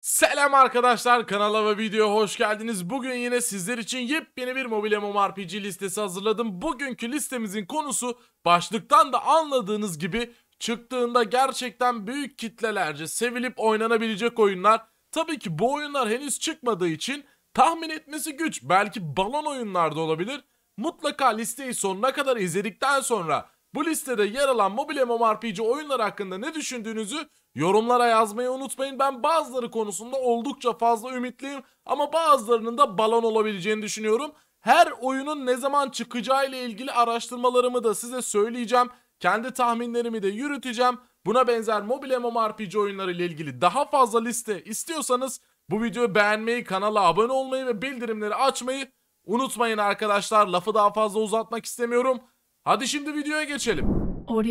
Selam arkadaşlar kanala ve videoya hoş geldiniz. Bugün yine sizler için yepyeni bir mobil MMORPG listesi hazırladım. Bugünkü listemizin konusu başlıktan da anladığınız gibi çıktığında gerçekten büyük kitlelerce sevilip oynanabilecek oyunlar. Tabii ki bu oyunlar henüz çıkmadığı için tahmin etmesi güç. Belki balon oyunlarda olabilir. Mutlaka listeyi sonuna kadar izledikten sonra bu listede yer alan mobil MMORPG oyunları hakkında ne düşündüğünüzü yorumlara yazmayı unutmayın. Ben bazıları konusunda oldukça fazla ümitliyim ama bazılarının da balon olabileceğini düşünüyorum. Her oyunun ne zaman çıkacağı ile ilgili araştırmalarımı da size söyleyeceğim. Kendi tahminlerimi de yürüteceğim. Buna benzer Mobile MMORPG oyunları ile ilgili daha fazla liste istiyorsanız bu videoyu beğenmeyi, kanala abone olmayı ve bildirimleri açmayı unutmayın arkadaşlar. Lafı daha fazla uzatmak istemiyorum. Hadi şimdi videoya geçelim. Audio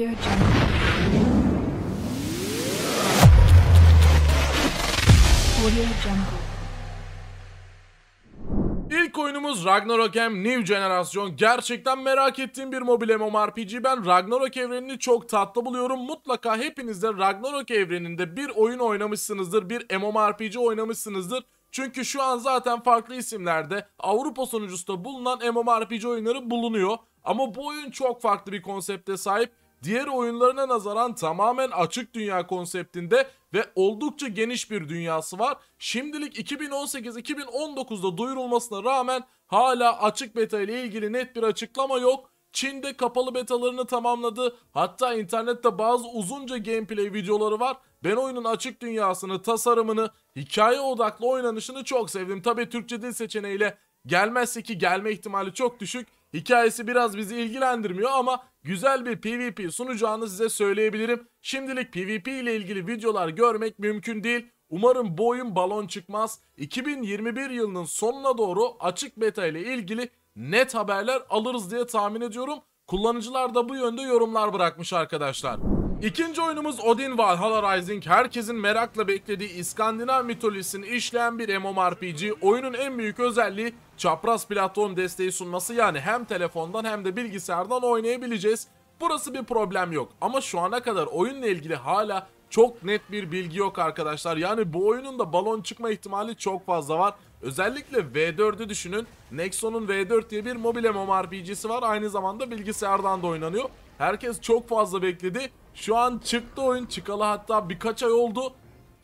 İlk oyunumuz Ragnarok hem New Generation. Gerçekten merak ettiğim bir mobil MMORPG. Ben Ragnarok evrenini çok tatlı buluyorum. Mutlaka hepiniz de Ragnarok evreninde bir oyun oynamışsınızdır, bir MMORPG oynamışsınızdır. Çünkü şu an zaten farklı isimlerde Avrupa sonucusunda bulunan MMORPG oyunları bulunuyor. Ama bu oyun çok farklı bir konsepte sahip. Diğer oyunlarına nazaran tamamen açık dünya konseptinde ve oldukça geniş bir dünyası var. Şimdilik 2018-2019'da duyurulmasına rağmen hala açık beta ile ilgili net bir açıklama yok. Çin'de kapalı betalarını tamamladı. Hatta internette bazı uzunca gameplay videoları var. Ben oyunun açık dünyasını, tasarımını, hikaye odaklı oynanışını çok sevdim. Tabi Türkçe dil seçeneğiyle gelmezse ki gelme ihtimali çok düşük. Hikayesi biraz bizi ilgilendirmiyor ama güzel bir PvP sunacağını size söyleyebilirim. Şimdilik PvP ile ilgili videolar görmek mümkün değil. Umarım bu oyun balon çıkmaz. 2021 yılının sonuna doğru açık beta ile ilgili net haberler alırız diye tahmin ediyorum. Kullanıcılar da bu yönde yorumlar bırakmış arkadaşlar. İkinci oyunumuz Odin Valhalla Rising. Herkesin merakla beklediği İskandinav mitolojisini işleyen bir MMORPG. Oyunun en büyük özelliği çapraz platform desteği sunması yani hem telefondan hem de bilgisayardan oynayabileceğiz. Burası bir problem yok ama şu ana kadar oyunla ilgili hala çok net bir bilgi yok arkadaşlar. Yani bu oyunun da balon çıkma ihtimali çok fazla var. Özellikle V4'ü düşünün. Nexon'un V4 diye bir mobil MMORPG'si var. Aynı zamanda bilgisayardan da oynanıyor. Herkes çok fazla bekledi şu an çıktı oyun çıkalı hatta birkaç ay oldu.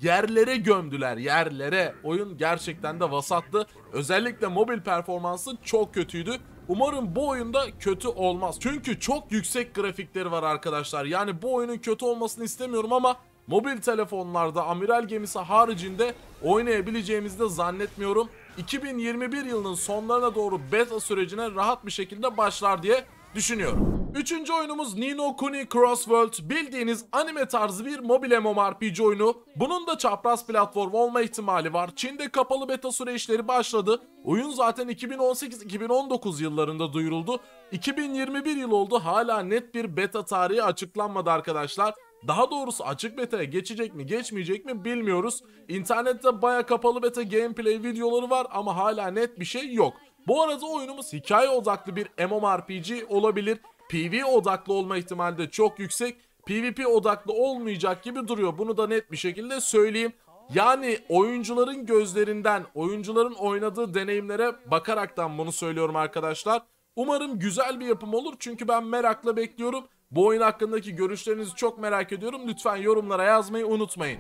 Yerlere gömdüler yerlere. Oyun gerçekten de vasattı. Özellikle mobil performansı çok kötüydü. Umarım bu oyunda kötü olmaz. Çünkü çok yüksek grafikleri var arkadaşlar. Yani bu oyunun kötü olmasını istemiyorum ama mobil telefonlarda amiral gemisi haricinde oynayabileceğimizi de zannetmiyorum. 2021 yılının sonlarına doğru beta sürecine rahat bir şekilde başlar diye düşünüyorum. Üçüncü oyunumuz Nino Kuni Cross World. Bildiğiniz anime tarzı bir mobil MMORPG oyunu. Bunun da çapraz platform olma ihtimali var. Çin'de kapalı beta süreçleri başladı. Oyun zaten 2018-2019 yıllarında duyuruldu. 2021 yıl oldu hala net bir beta tarihi açıklanmadı arkadaşlar. Daha doğrusu açık beta'ya geçecek mi geçmeyecek mi bilmiyoruz. İnternette baya kapalı beta gameplay videoları var ama hala net bir şey yok. Bu arada oyunumuz hikaye odaklı bir MMORPG olabilir. PV odaklı olma ihtimali de çok yüksek. PvP odaklı olmayacak gibi duruyor. Bunu da net bir şekilde söyleyeyim. Yani oyuncuların gözlerinden, oyuncuların oynadığı deneyimlere bakaraktan bunu söylüyorum arkadaşlar. Umarım güzel bir yapım olur çünkü ben merakla bekliyorum. Bu oyun hakkındaki görüşlerinizi çok merak ediyorum. Lütfen yorumlara yazmayı unutmayın.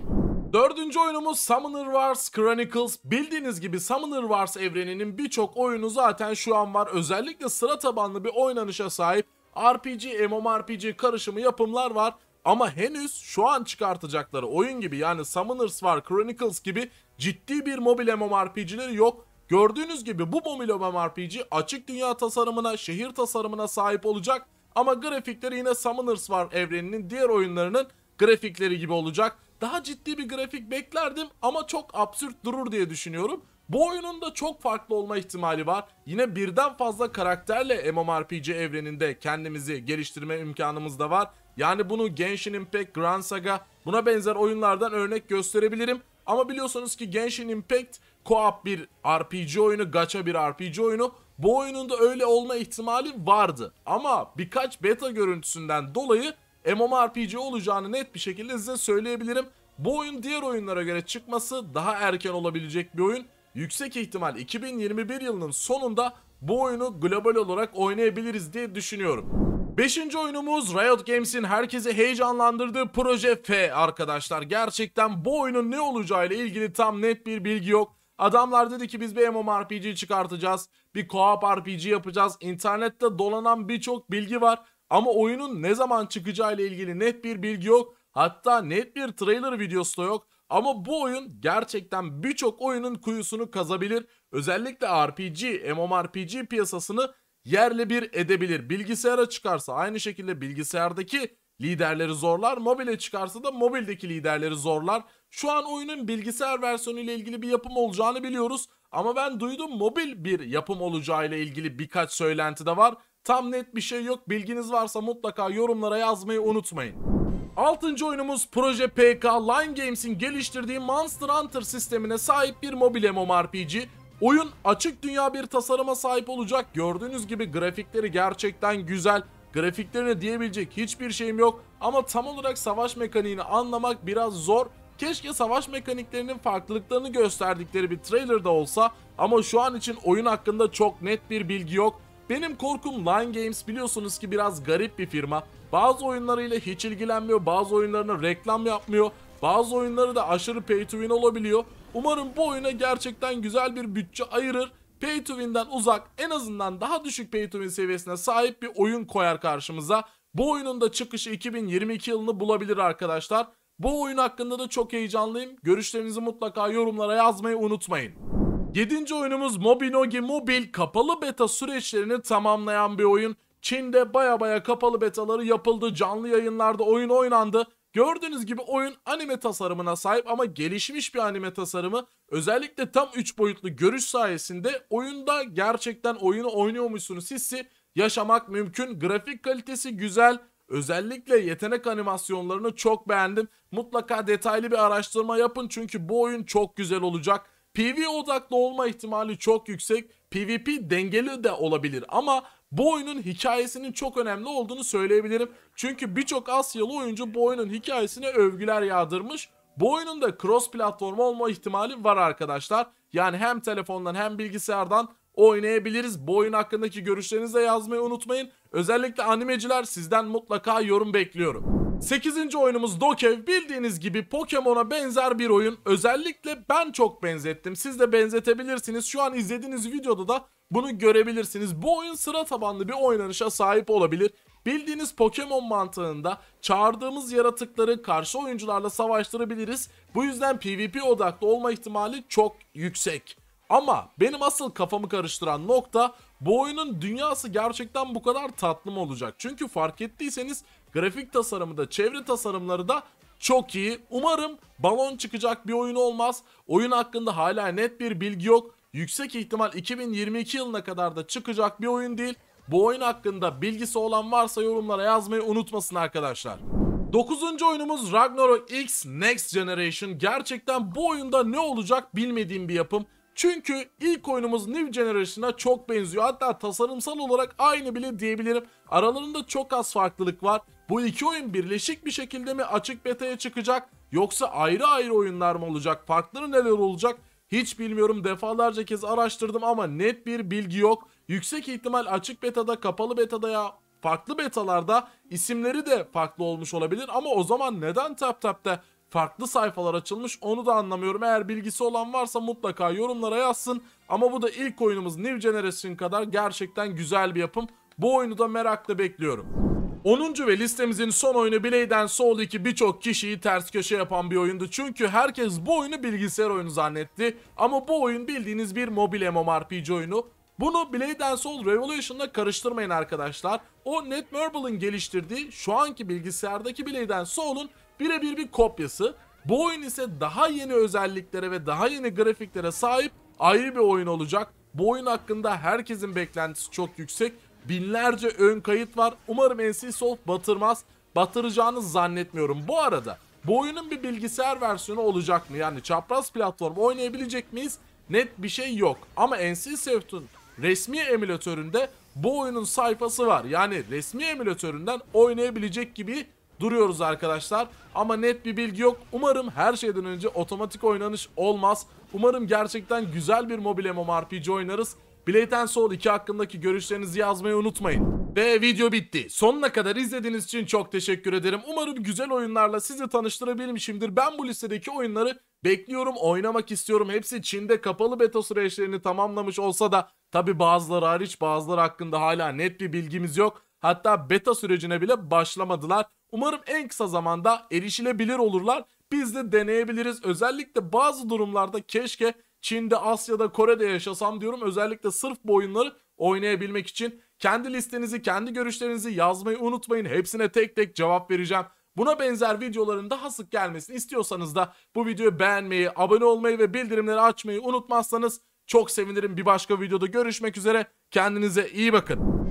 Dördüncü oyunumuz Summoner Wars Chronicles. Bildiğiniz gibi Summoner Wars evreninin birçok oyunu zaten şu an var. Özellikle sıra tabanlı bir oynanışa sahip. RPG, MMORPG karışımı yapımlar var. Ama henüz şu an çıkartacakları oyun gibi yani Summoners var, Chronicles gibi ciddi bir mobil MMORPG'leri yok. Gördüğünüz gibi bu mobil MMORPG açık dünya tasarımına, şehir tasarımına sahip olacak. Ama grafikleri yine Summoners var evreninin diğer oyunlarının grafikleri gibi olacak. Daha ciddi bir grafik beklerdim ama çok absürt durur diye düşünüyorum. Bu oyunun da çok farklı olma ihtimali var. Yine birden fazla karakterle MMORPG evreninde kendimizi geliştirme imkanımız da var. Yani bunu Genshin Impact, Grand Saga buna benzer oyunlardan örnek gösterebilirim. Ama biliyorsunuz ki Genshin Impact co-op bir RPG oyunu, gacha bir RPG oyunu. Bu oyunun da öyle olma ihtimali vardı. Ama birkaç beta görüntüsünden dolayı MMORPG olacağını net bir şekilde size söyleyebilirim. Bu oyun diğer oyunlara göre çıkması daha erken olabilecek bir oyun yüksek ihtimal 2021 yılının sonunda bu oyunu global olarak oynayabiliriz diye düşünüyorum. Beşinci oyunumuz Riot Games'in herkesi heyecanlandırdığı Proje F arkadaşlar. Gerçekten bu oyunun ne olacağıyla ilgili tam net bir bilgi yok. Adamlar dedi ki biz bir MMORPG çıkartacağız, bir co-op RPG yapacağız. İnternette dolanan birçok bilgi var ama oyunun ne zaman çıkacağıyla ilgili net bir bilgi yok. Hatta net bir trailer videosu da yok. Ama bu oyun gerçekten birçok oyunun kuyusunu kazabilir. Özellikle RPG, MMORPG piyasasını yerle bir edebilir. Bilgisayara çıkarsa aynı şekilde bilgisayardaki liderleri zorlar. Mobile çıkarsa da mobildeki liderleri zorlar. Şu an oyunun bilgisayar versiyonuyla ilgili bir yapım olacağını biliyoruz. Ama ben duydum mobil bir yapım olacağıyla ilgili birkaç söylenti de var. Tam net bir şey yok. Bilginiz varsa mutlaka yorumlara yazmayı unutmayın. Altıncı oyunumuz Proje PK Line Games'in geliştirdiği Monster Hunter sistemine sahip bir mobil MMORPG. Oyun açık dünya bir tasarıma sahip olacak. Gördüğünüz gibi grafikleri gerçekten güzel. Grafiklerine diyebilecek hiçbir şeyim yok ama tam olarak savaş mekaniğini anlamak biraz zor. Keşke savaş mekaniklerinin farklılıklarını gösterdikleri bir trailer da olsa ama şu an için oyun hakkında çok net bir bilgi yok. Benim korkum Line Games biliyorsunuz ki biraz garip bir firma. Bazı oyunlarıyla hiç ilgilenmiyor. Bazı oyunlarına reklam yapmıyor. Bazı oyunları da aşırı pay to win olabiliyor. Umarım bu oyuna gerçekten güzel bir bütçe ayırır. Pay to win'den uzak en azından daha düşük pay to win seviyesine sahip bir oyun koyar karşımıza. Bu oyunun da çıkışı 2022 yılını bulabilir arkadaşlar. Bu oyun hakkında da çok heyecanlıyım. Görüşlerinizi mutlaka yorumlara yazmayı unutmayın. 7. oyunumuz Mobinogi Mobile, kapalı beta süreçlerini tamamlayan bir oyun. Çin'de baya baya kapalı betaları yapıldı. Canlı yayınlarda oyun oynandı. Gördüğünüz gibi oyun anime tasarımına sahip ama gelişmiş bir anime tasarımı. Özellikle tam 3 boyutlu görüş sayesinde oyunda gerçekten oyunu oynuyormuşsunuz hissi yaşamak mümkün. Grafik kalitesi güzel. Özellikle yetenek animasyonlarını çok beğendim. Mutlaka detaylı bir araştırma yapın çünkü bu oyun çok güzel olacak. PV odaklı olma ihtimali çok yüksek. PvP dengeli de olabilir ama bu oyunun hikayesinin çok önemli olduğunu söyleyebilirim. Çünkü birçok Asyalı oyuncu bu oyunun hikayesine övgüler yağdırmış. Bu oyunun da cross platform olma ihtimali var arkadaşlar. Yani hem telefondan hem bilgisayardan oynayabiliriz. Bu oyun hakkındaki görüşlerinizi de yazmayı unutmayın. Özellikle animeciler sizden mutlaka yorum bekliyorum. 8. oyunumuz Dokev bildiğiniz gibi Pokemon'a benzer bir oyun. Özellikle ben çok benzettim. Siz de benzetebilirsiniz. Şu an izlediğiniz videoda da bunu görebilirsiniz. Bu oyun sıra tabanlı bir oynanışa sahip olabilir. Bildiğiniz Pokemon mantığında çağırdığımız yaratıkları karşı oyuncularla savaştırabiliriz. Bu yüzden PvP odaklı olma ihtimali çok yüksek. Ama benim asıl kafamı karıştıran nokta bu oyunun dünyası gerçekten bu kadar tatlı mı olacak? Çünkü fark ettiyseniz Grafik tasarımı da çevre tasarımları da çok iyi. Umarım balon çıkacak bir oyun olmaz. Oyun hakkında hala net bir bilgi yok. Yüksek ihtimal 2022 yılına kadar da çıkacak bir oyun değil. Bu oyun hakkında bilgisi olan varsa yorumlara yazmayı unutmasın arkadaşlar. 9. oyunumuz Ragnarok X Next Generation. Gerçekten bu oyunda ne olacak bilmediğim bir yapım. Çünkü ilk oyunumuz New Generation'a çok benziyor. Hatta tasarımsal olarak aynı bile diyebilirim. Aralarında çok az farklılık var. Bu iki oyun birleşik bir şekilde mi açık beta'ya çıkacak yoksa ayrı ayrı oyunlar mı olacak? Farkları neler olacak? Hiç bilmiyorum defalarca kez araştırdım ama net bir bilgi yok. Yüksek ihtimal açık betada, kapalı betada ya farklı betalarda isimleri de farklı olmuş olabilir. Ama o zaman neden TapTap'ta farklı sayfalar açılmış onu da anlamıyorum. Eğer bilgisi olan varsa mutlaka yorumlara yazsın. Ama bu da ilk oyunumuz New Generation kadar gerçekten güzel bir yapım. Bu oyunu da merakla bekliyorum. 10. ve listemizin son oyunu Blade Soul 2 birçok kişiyi ters köşe yapan bir oyundu. Çünkü herkes bu oyunu bilgisayar oyunu zannetti. Ama bu oyun bildiğiniz bir mobil MMORPG oyunu. Bunu Blade Soul Revolution'la karıştırmayın arkadaşlar. O Ned geliştirdiği şu anki bilgisayardaki Blade Soul'un birebir bir kopyası. Bu oyun ise daha yeni özelliklere ve daha yeni grafiklere sahip ayrı bir oyun olacak. Bu oyun hakkında herkesin beklentisi çok yüksek. Binlerce ön kayıt var. Umarım NC Soft batırmaz. Batıracağını zannetmiyorum. Bu arada bu oyunun bir bilgisayar versiyonu olacak mı? Yani çapraz platform oynayabilecek miyiz? Net bir şey yok. Ama NC Soft'un resmi emülatöründe bu oyunun sayfası var. Yani resmi emülatöründen oynayabilecek gibi duruyoruz arkadaşlar. Ama net bir bilgi yok. Umarım her şeyden önce otomatik oynanış olmaz. Umarım gerçekten güzel bir mobil MMORPG oynarız. Blatant Soul 2 hakkındaki görüşlerinizi yazmayı unutmayın. Ve video bitti. Sonuna kadar izlediğiniz için çok teşekkür ederim. Umarım güzel oyunlarla sizi tanıştırabilmişimdir. Ben bu listedeki oyunları bekliyorum, oynamak istiyorum. Hepsi Çin'de kapalı beta süreçlerini tamamlamış olsa da tabi bazıları hariç bazıları hakkında hala net bir bilgimiz yok. Hatta beta sürecine bile başlamadılar. Umarım en kısa zamanda erişilebilir olurlar. Biz de deneyebiliriz. Özellikle bazı durumlarda keşke Çin'de, Asya'da, Kore'de yaşasam diyorum. Özellikle sırf bu oyunları oynayabilmek için kendi listenizi, kendi görüşlerinizi yazmayı unutmayın. Hepsine tek tek cevap vereceğim. Buna benzer videoların daha sık gelmesini istiyorsanız da bu videoyu beğenmeyi, abone olmayı ve bildirimleri açmayı unutmazsanız çok sevinirim. Bir başka videoda görüşmek üzere. Kendinize iyi bakın.